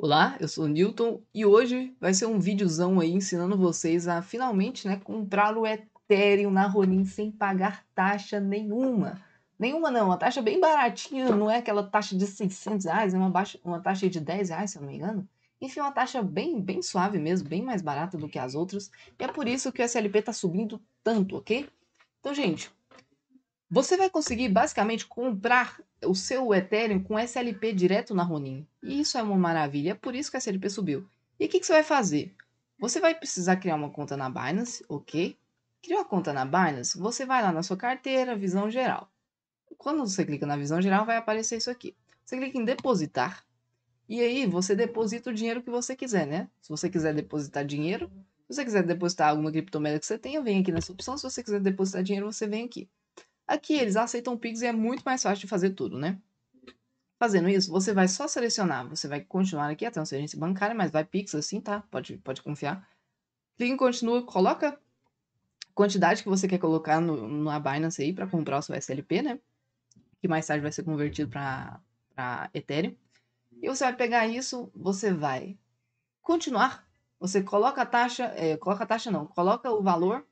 Olá, eu sou o Newton e hoje vai ser um videozão aí ensinando vocês a finalmente né, comprar o Ethereum na Ronin sem pagar taxa nenhuma. Nenhuma não, uma taxa bem baratinha, não é aquela taxa de 600 reais, é uma, baixa, uma taxa de 10 reais, se eu não me engano. Enfim, é uma taxa bem, bem suave mesmo, bem mais barata do que as outras. E é por isso que o SLP tá subindo tanto, ok? Então, gente, você vai conseguir basicamente comprar o seu Ethereum com SLP direto na Ronin. E isso é uma maravilha, é por isso que a SLP subiu. E o que, que você vai fazer? Você vai precisar criar uma conta na Binance, ok? Criou a conta na Binance, você vai lá na sua carteira, visão geral. Quando você clica na visão geral, vai aparecer isso aqui. Você clica em depositar, e aí você deposita o dinheiro que você quiser, né? Se você quiser depositar dinheiro, se você quiser depositar alguma criptomoeda que você tenha, vem aqui nessa opção. Se você quiser depositar dinheiro, você vem aqui. Aqui eles aceitam Pix e é muito mais fácil de fazer tudo, né? Fazendo isso, você vai só selecionar, você vai continuar aqui até a transferência bancária, mas vai Pix assim, tá? Pode, pode confiar. Clica em continua, coloca a quantidade que você quer colocar no, na Binance aí para comprar o seu SLP, né? Que mais tarde vai ser convertido para Ethereum. E você vai pegar isso, você vai continuar. Você coloca a taxa, é, coloca a taxa não, coloca o valor,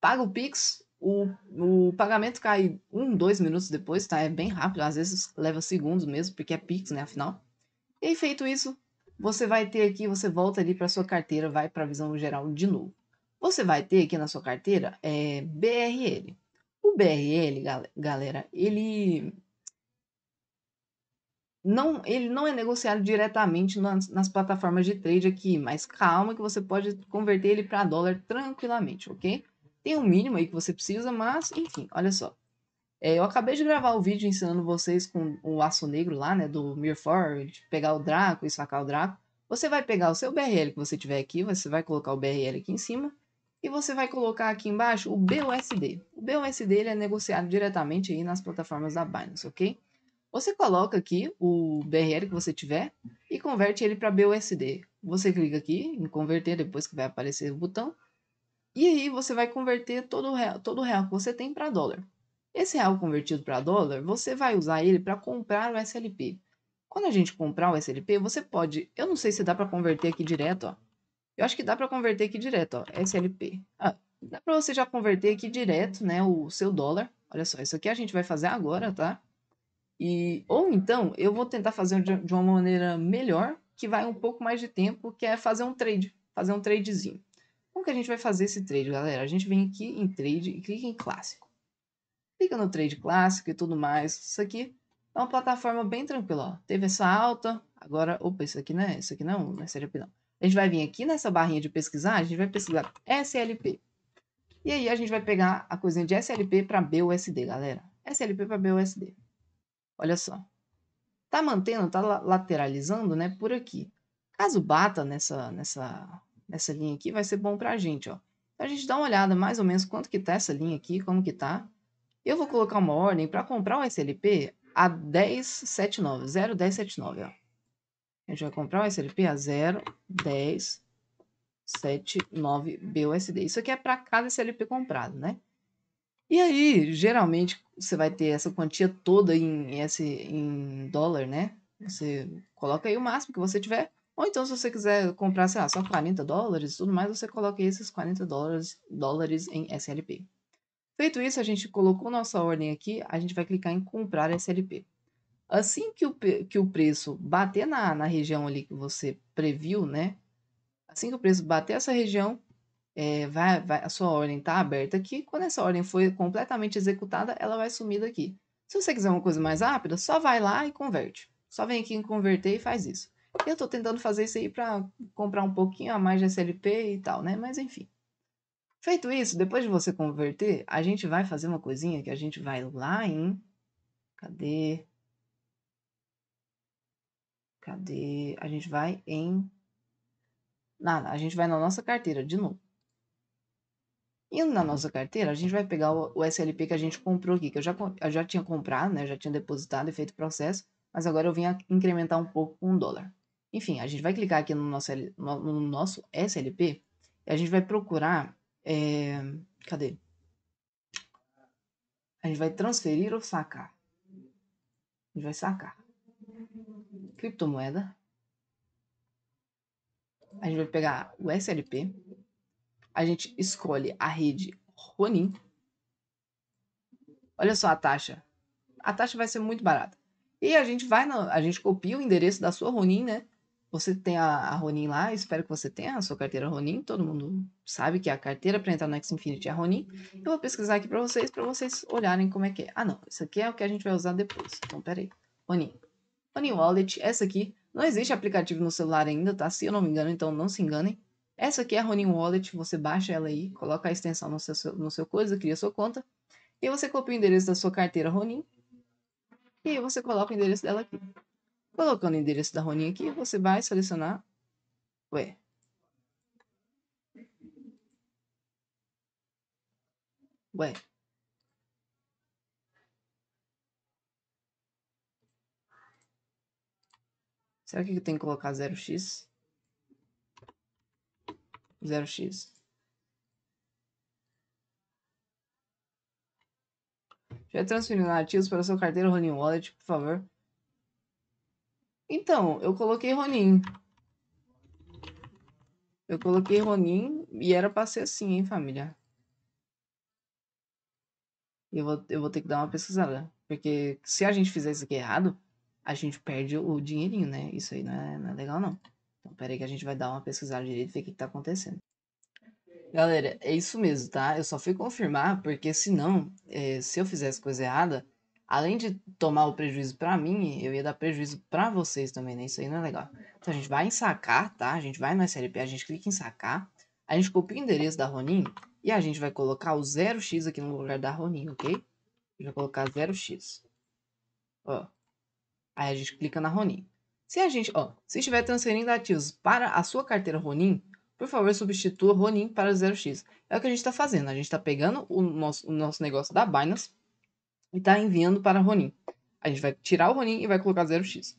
paga o Pix o, o pagamento cai um, dois minutos depois, tá? É bem rápido, às vezes leva segundos mesmo, porque é Pix, né? Afinal. E feito isso, você vai ter aqui, você volta ali para sua carteira, vai para a visão geral de novo. Você vai ter aqui na sua carteira é, BRL. O BRL, galera, ele não, ele não é negociado diretamente nas, nas, plataformas de trade aqui, mas calma que você pode converter ele para dólar tranquilamente, ok? Tem um mínimo aí que você precisa, mas enfim, olha só. É, eu acabei de gravar o vídeo ensinando vocês com o aço negro lá, né, do Mirforge, pegar o Draco e sacar o Draco. Você vai pegar o seu BRL que você tiver aqui, você vai colocar o BRL aqui em cima e você vai colocar aqui embaixo o BUSD. O BUSD ele é negociado diretamente aí nas plataformas da Binance, ok? Você coloca aqui o BRL que você tiver e converte ele para BUSD. Você clica aqui em converter depois que vai aparecer o botão e aí você vai converter todo o real, todo o real que você tem para dólar. Esse real convertido para dólar, você vai usar ele para comprar o SLP. Quando a gente comprar o SLP, você pode, eu não sei se dá para converter aqui direto, ó. Eu acho que dá para converter aqui direto, ó, SLP. Ah, dá para você já converter aqui direto, né, o seu dólar. Olha só, isso aqui a gente vai fazer agora, tá? E ou então eu vou tentar fazer de, de uma maneira melhor, que vai um pouco mais de tempo, que é fazer um trade, fazer um tradezinho. Como que a gente vai fazer esse trade, galera? A gente vem aqui em trade e clica em clássico. Clica no trade clássico e tudo mais. Isso aqui é uma plataforma bem tranquila. Ó. Teve essa alta, agora... Opa, isso aqui não é, isso aqui não, é não é não. A gente vai vir aqui nessa barrinha de pesquisar, a gente vai pesquisar SLP. E aí a gente vai pegar a coisinha de SLP para BUSD, galera. SLP para BUSD. Olha só. Tá mantendo, tá lateralizando, né, por aqui. Caso bata nessa, nessa essa linha aqui, vai ser bom para a gente, ó. Então, a gente dá uma olhada mais ou menos quanto que tá essa linha aqui, como que tá. Eu vou colocar uma ordem para comprar um SLP a 1079, 01079, ó. A gente vai comprar um SLP a 01079 BUSD. Isso aqui é para cada SLP comprado, né? E aí, geralmente, você vai ter essa quantia toda em, em, em dólar, né? Você coloca aí o máximo que você tiver ou então, se você quiser comprar, sei lá, só 40 dólares tudo mais, você coloca esses 40 dólares, dólares em SLP. Feito isso, a gente colocou nossa ordem aqui, a gente vai clicar em comprar SLP. Assim que o, que o preço bater na, na região ali que você previu, né? Assim que o preço bater essa região, é, vai, vai, a sua ordem está aberta aqui. Quando essa ordem foi completamente executada, ela vai sumir daqui. Se você quiser uma coisa mais rápida, só vai lá e converte. Só vem aqui em converter e faz isso. Eu tô tentando fazer isso aí para comprar um pouquinho a mais de SLP e tal, né? Mas enfim. Feito isso, depois de você converter, a gente vai fazer uma coisinha que a gente vai lá em. Cadê? Cadê? A gente vai em. Nada, a gente vai na nossa carteira de novo. Indo na nossa carteira, a gente vai pegar o, SLP que a gente comprou aqui, que eu já, eu já tinha comprado, né? já tinha depositado e feito processo, mas agora eu vim incrementar um pouco com um dólar. Enfim, a gente vai clicar aqui no nosso, no nosso SLP e a gente vai procurar. É, cadê? A gente vai transferir ou sacar? A gente vai sacar. Criptomoeda. A gente vai pegar o SLP. A gente escolhe a rede Ronin. Olha só a taxa. A taxa vai ser muito barata. E a gente vai, a gente copia o endereço da sua Ronin, né? Você tem a, a Ronin lá, espero que você tenha a sua carteira Ronin. Todo mundo sabe que é a carteira para entrar no X Infinity é a Ronin. Eu vou pesquisar aqui para vocês, para vocês olharem como é que é. Ah, não, isso aqui é o que a gente vai usar depois. Então, peraí. Ronin. Ronin Wallet, essa aqui. Não existe aplicativo no celular ainda, tá? Se eu não me engano, então não se enganem. Essa aqui é a Ronin Wallet, você baixa ela aí, coloca a extensão no seu, no seu coisa, cria sua conta. E você copia o endereço da sua carteira Ronin. E aí você coloca o endereço dela aqui. Colocando o endereço da Roninha aqui, você vai selecionar. Ué. Ué. Será que eu tenho que colocar 0x? 0x. Já transferindo nativos para sua carteira Ronin Wallet, por favor. Então, eu coloquei Ronin. Eu coloquei Ronin e era pra ser assim, hein, família? Eu vou, eu vou ter que dar uma pesquisada. Porque se a gente fizer isso aqui errado, a gente perde o dinheirinho, né? Isso aí não é, não é legal, não. Então, peraí que a gente vai dar uma pesquisada direito e ver o que, que tá acontecendo. Galera, é isso mesmo, tá? Eu só fui confirmar, porque senão, é, se eu fizesse coisa errada, além de tomar o prejuízo para mim, eu ia dar prejuízo para vocês também, né? Isso aí não é legal. Então a gente vai em sacar, tá? A gente vai no SLP, a gente clica em sacar, a gente copia o endereço da Ronin e a gente vai colocar o 0x aqui no lugar da Ronin, ok? gente vou colocar 0x. Ó. Aí a gente clica na Ronin. Se a gente, ó, se estiver transferindo ativos para a sua carteira Ronin, por favor, substitua Ronin para 0x. É o que a gente está fazendo. A gente está pegando o nosso, o nosso negócio da Binance, e está enviando para Ronin. A gente vai tirar o Ronin e vai colocar 0x.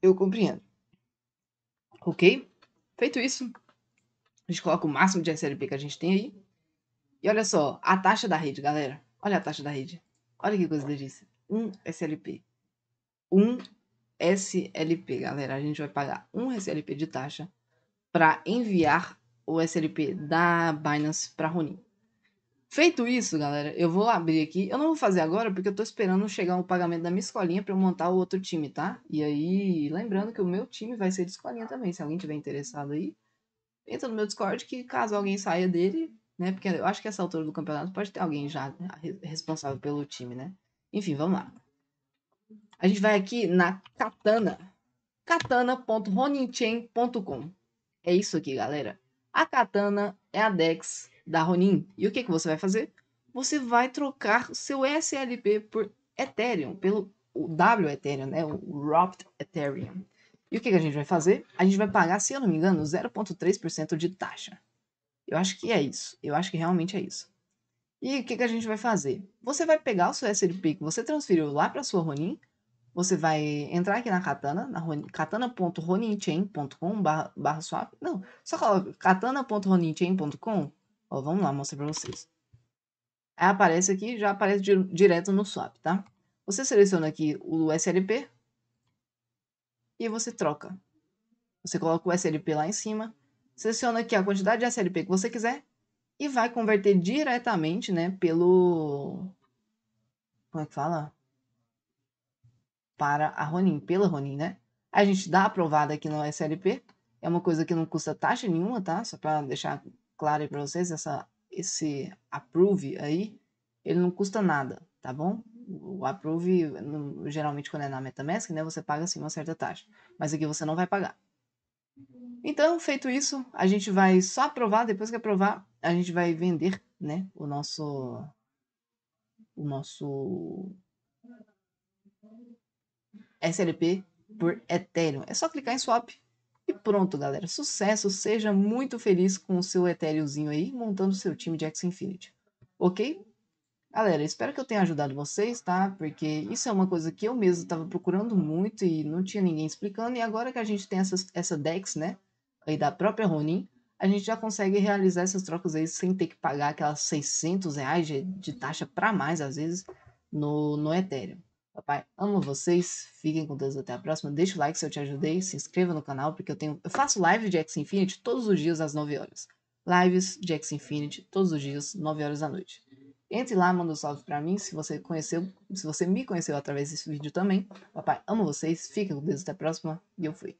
Eu compreendo. Ok? Feito isso, a gente coloca o máximo de SLP que a gente tem aí. E olha só, a taxa da rede, galera. Olha a taxa da rede. Olha que coisa delícia. 1 SLP. 1 SLP, galera. A gente vai pagar 1 SLP de taxa para enviar o SLP da Binance para Ronin. Feito isso, galera, eu vou abrir aqui. Eu não vou fazer agora porque eu tô esperando chegar o pagamento da minha escolinha para eu montar o outro time, tá? E aí, lembrando que o meu time vai ser de escolinha também. Se alguém tiver interessado aí, entra no meu Discord que caso alguém saia dele, né? Porque eu acho que essa altura do campeonato pode ter alguém já responsável pelo time, né? Enfim, vamos lá. A gente vai aqui na Katana. katana.roninchain.com É isso aqui, galera. A Katana é a Dex da Ronin. E o que, que você vai fazer? Você vai trocar seu SLP por Ethereum, pelo o W Ethereum, né? o Wrapped Ethereum. E o que, que a gente vai fazer? A gente vai pagar, se eu não me engano, 0,3% de taxa. Eu acho que é isso. Eu acho que realmente é isso. E o que, que a gente vai fazer? Você vai pegar o seu SLP que você transferiu lá para sua Ronin, você vai entrar aqui na Katana, na katana.roninchain.com barra swap. Não, só coloca katana.roninchain.com Ó, vamos lá, mostrar para vocês. Aí aparece aqui, já aparece di direto no swap, tá? Você seleciona aqui o SLP e você troca. Você coloca o SLP lá em cima, seleciona aqui a quantidade de SLP que você quiser e vai converter diretamente, né, pelo... Como é que fala? Para a Ronin, pela Ronin, né? A gente dá aprovada aqui no SLP, é uma coisa que não custa taxa nenhuma, tá? Só para deixar claro aí para vocês, essa, esse approve aí, ele não custa nada, tá bom? O approve, geralmente quando é na Metamask, né, você paga assim uma certa taxa, mas aqui você não vai pagar. Então, feito isso, a gente vai só aprovar, depois que aprovar, a gente vai vender, né, o nosso o nosso SLP por Ethereum. É só clicar em swap e pronto, galera. Sucesso! Seja muito feliz com o seu etériozinho aí, montando seu time de X Infinity. Ok? Galera, espero que eu tenha ajudado vocês, tá? Porque isso é uma coisa que eu mesmo estava procurando muito e não tinha ninguém explicando. E agora que a gente tem essas, essa Dex, né? Aí da própria Ronin, a gente já consegue realizar essas trocas aí sem ter que pagar aquelas 600 reais de, de taxa para mais, às vezes, no, no Ethereum. Papai, amo vocês. Fiquem com Deus até a próxima. Deixa o like se eu te ajudei. Se inscreva no canal, porque eu tenho. Eu faço live de X Infinity todos os dias às 9 horas. Lives de X Infinity todos os dias, 9 horas da noite. Entre lá, manda um salve pra mim. Se você conheceu, se você me conheceu através desse vídeo também. Papai, amo vocês. Fiquem com Deus até a próxima. E eu fui.